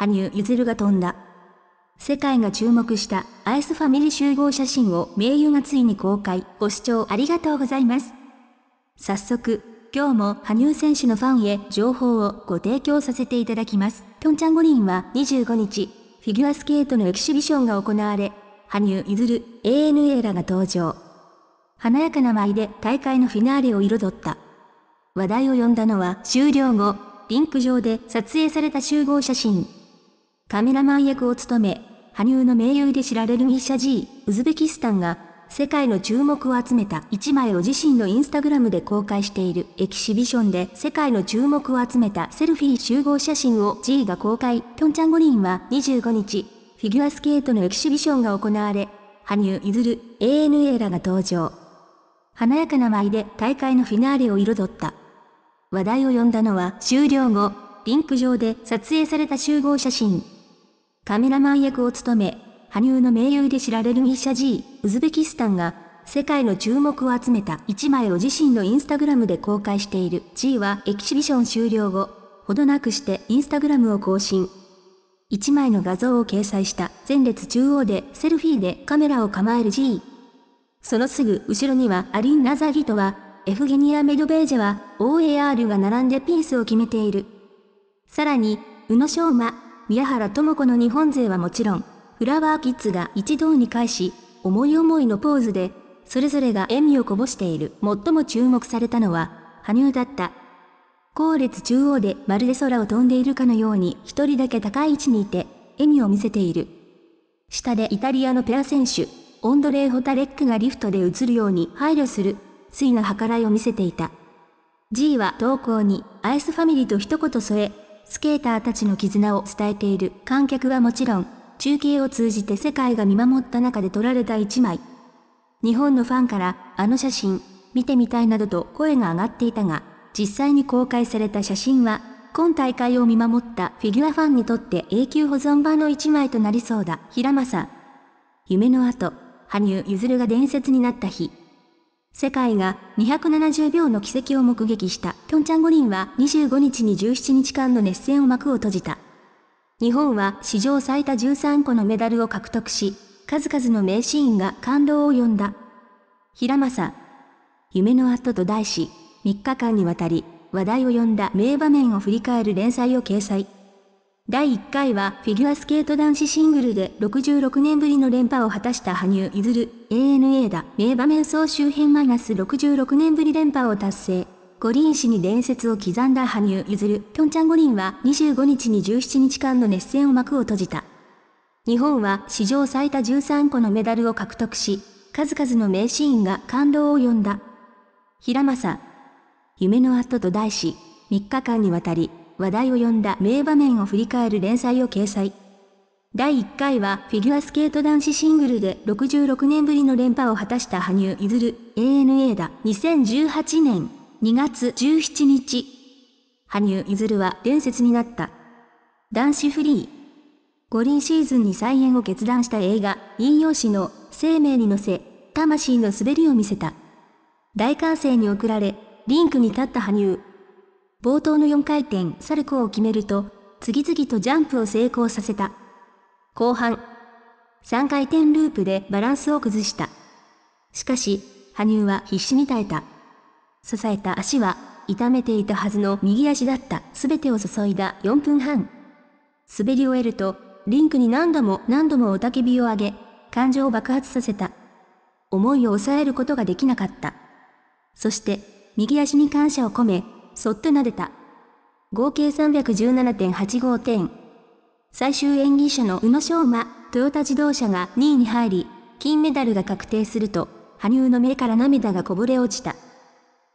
羽生結弦が飛んだ。世界が注目したアイスファミリー集合写真を名誉がついに公開。ご視聴ありがとうございます。早速、今日も羽生選手のファンへ情報をご提供させていただきます。ピョンチャン五輪は25日、フィギュアスケートのエキシビションが行われ、羽生結弦、ANA らが登場。華やかな舞で大会のフィナーレを彩った。話題を呼んだのは終了後、リンク上で撮影された集合写真。カメラマン役を務め、羽生の名優で知られるイシャジー、ウズベキスタンが、世界の注目を集めた一枚を自身のインスタグラムで公開しているエキシビションで世界の注目を集めたセルフィー集合写真を G が公開。ピョンチャン五輪は25日、フィギュアスケートのエキシビションが行われ、羽生結弦、ANA らが登場。華やかな舞で大会のフィナーレを彩った。話題を呼んだのは終了後、リンク上で撮影された集合写真。カメラマン役を務め、羽生の名優で知られるミシャ G、ウズベキスタンが、世界の注目を集めた一枚を自身のインスタグラムで公開している G はエキシビション終了後、ほどなくしてインスタグラムを更新。一枚の画像を掲載した前列中央でセルフィーでカメラを構える G。そのすぐ後ろにはアリン・ナザギトは、エフゲニア・メドベージェは OAR が並んでピースを決めている。さらに、宇野昌磨、宮原智子の日本勢はもちろん、フラワーキッズが一堂に会し、思い思いのポーズで、それぞれが笑みをこぼしている。最も注目されたのは、羽生だった。後列中央でまるで空を飛んでいるかのように一人だけ高い位置にいて、笑みを見せている。下でイタリアのペア選手、オンドレイ・ホタレックがリフトで映るように配慮する、水な計らいを見せていた。G は投稿に、アイスファミリーと一言添え、スケーターたちの絆を伝えている観客はもちろん、中継を通じて世界が見守った中で撮られた一枚。日本のファンから、あの写真、見てみたいなどと声が上がっていたが、実際に公開された写真は、今大会を見守ったフィギュアファンにとって永久保存版の一枚となりそうだ、平正。夢の後、羽生結弦が伝説になった日。世界が270秒の奇跡を目撃したピョンチャン五輪は25日に17日間の熱戦を幕を閉じた。日本は史上最多13個のメダルを獲得し、数々の名シーンが感動を呼んだ。平正、夢の後と題し、3日間にわたり話題を呼んだ名場面を振り返る連載を掲載。第1回はフィギュアスケート男子シングルで66年ぶりの連覇を果たした羽生譲る ANA だ名場面総集編マイナス66年ぶり連覇を達成。五輪史に伝説を刻んだ羽生譲るピョンチャン五輪は25日に17日間の熱戦を幕を閉じた。日本は史上最多13個のメダルを獲得し、数々の名シーンが感動を呼んだ。平正、夢の後と題し、3日間にわたり話題を呼んだ名場面を振り返る連載を掲載。第1回はフィギュアスケート男子シングルで66年ぶりの連覇を果たした羽生結弦 ANA だ2018年2月17日。羽生結弦は伝説になった。男子フリー。五輪シーズンに再演を決断した映画、引用詩の生命に乗せ、魂の滑りを見せた。大歓声に送られ、リンクに立った羽生。冒頭の4回転サルコーを決めると、次々とジャンプを成功させた。後半、3回転ループでバランスを崩した。しかし、羽生は必死に耐えた。支えた足は、痛めていたはずの右足だった全てを注いだ4分半。滑り終えると、リンクに何度も何度も雄たけびを上げ、感情を爆発させた。思いを抑えることができなかった。そして、右足に感謝を込め、そっと撫でた。合計317.85点。最終演技者の宇野昌磨、トヨタ自動車が2位に入り、金メダルが確定すると、羽生の目から涙がこぼれ落ちた。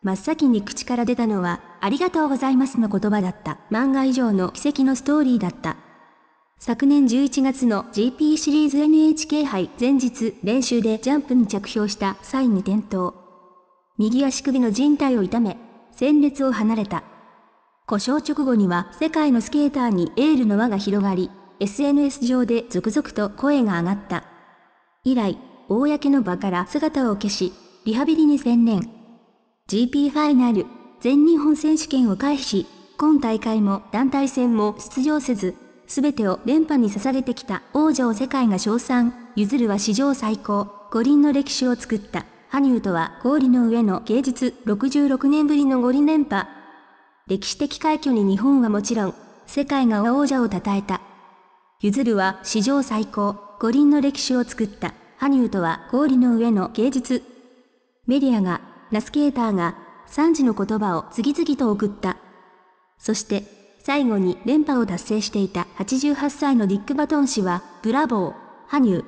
真っ先に口から出たのは、ありがとうございますの言葉だった。漫画以上の奇跡のストーリーだった。昨年11月の GP シリーズ NHK 杯前日練習でジャンプに着氷した際に転倒。右足首の靭帯を痛め、戦列を離れた。故障直後には世界のスケーターにエールの輪が広がり、SNS 上で続々と声が上がった。以来、公の場から姿を消し、リハビリに専念。GP ファイナル、全日本選手権を回避し、今大会も団体戦も出場せず、すべてを連覇に捧げてきた王者を世界が称賛、譲るは史上最高、五輪の歴史を作った。羽生とは氷の上の芸術66年ぶりの五輪連覇。歴史的快挙に日本はもちろん、世界が王者を称えた。ゆずるは史上最高、五輪の歴史を作った、羽生とは氷の上の芸術。メディアが、ナスケーターが、3時の言葉を次々と送った。そして、最後に連覇を達成していた88歳のディック・バトン氏は、ブラボー、羽生、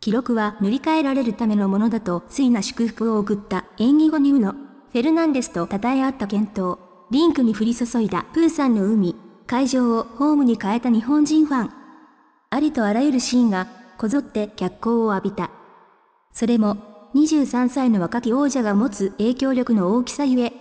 記録は塗り替えられるためのものだと、粋な祝福を送った演技後にうの。フェルナンデスと称え合った検討。リンクに降り注いだプーさんの海。会場をホームに変えた日本人ファン。ありとあらゆるシーンが、こぞって脚光を浴びた。それも、23歳の若き王者が持つ影響力の大きさゆえ、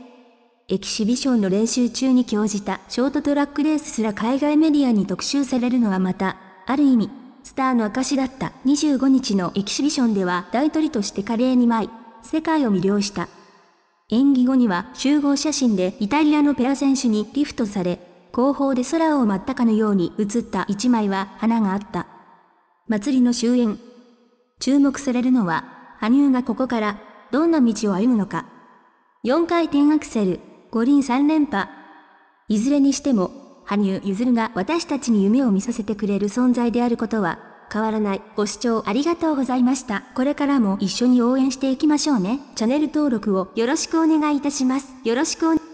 エキシビションの練習中に興じたショートトラックレースすら海外メディアに特集されるのはまた、ある意味、スターの証だった25日のエキシビションでは大トリとして華麗に舞い、世界を魅了した。演技後には集合写真でイタリアのペア選手にリフトされ、後方で空を舞ったかのように映った一枚は花があった。祭りの終焉。注目されるのは、羽生がここからどんな道を歩むのか。4回転アクセル、五輪3連覇。いずれにしても羽生結弦が私たちに夢を見させてくれる存在であることは、変わらない。ご視聴ありがとうございました。これからも一緒に応援していきましょうね。チャンネル登録をよろしくお願いいたします。よろしくお願い